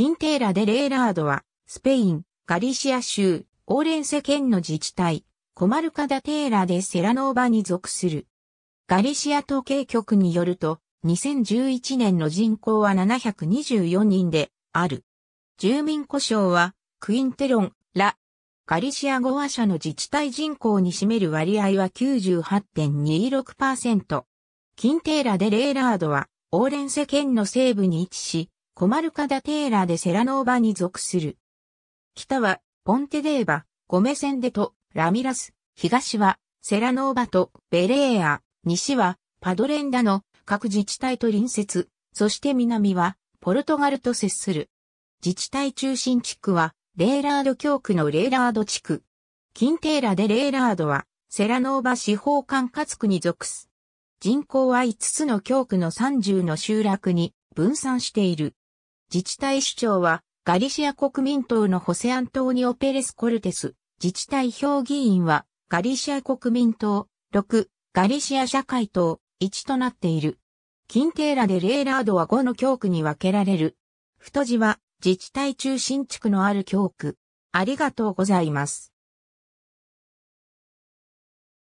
キンテーラ・デ・レーラードは、スペイン、ガリシア州、オーレンセ県の自治体、コマルカダ・テーラ・でセラノーバに属する。ガリシア統計局によると、2011年の人口は724人で、ある。住民故障は、クインテロン、ラ、ガリシア語話者の自治体人口に占める割合は98.26%。キンテーラ・デ・レーラードは、オーレンセ県の西部に位置し、コマルカダテーラでセラノーバに属する。北は、ポンテデーバ、ゴメセンデと、ラミラス、東は、セラノーバと、ベレーア、西は、パドレンダの各自治体と隣接、そして南は、ポルトガルと接する。自治体中心地区は、レーラード教区のレーラード地区。近テーラでレーラードは、セラノーバ司法管轄区に属す。人口は5つの教区の30の集落に分散している。自治体首長は、ガリシア国民党のホセアントーニオ・ペレス・コルテス、自治体評議員は、ガリシア国民党、6、ガリシア社会党、1となっている。キンテーラでレーラードは5の教区に分けられる。太字は自治体中心地区のある教区。ありがとうございます。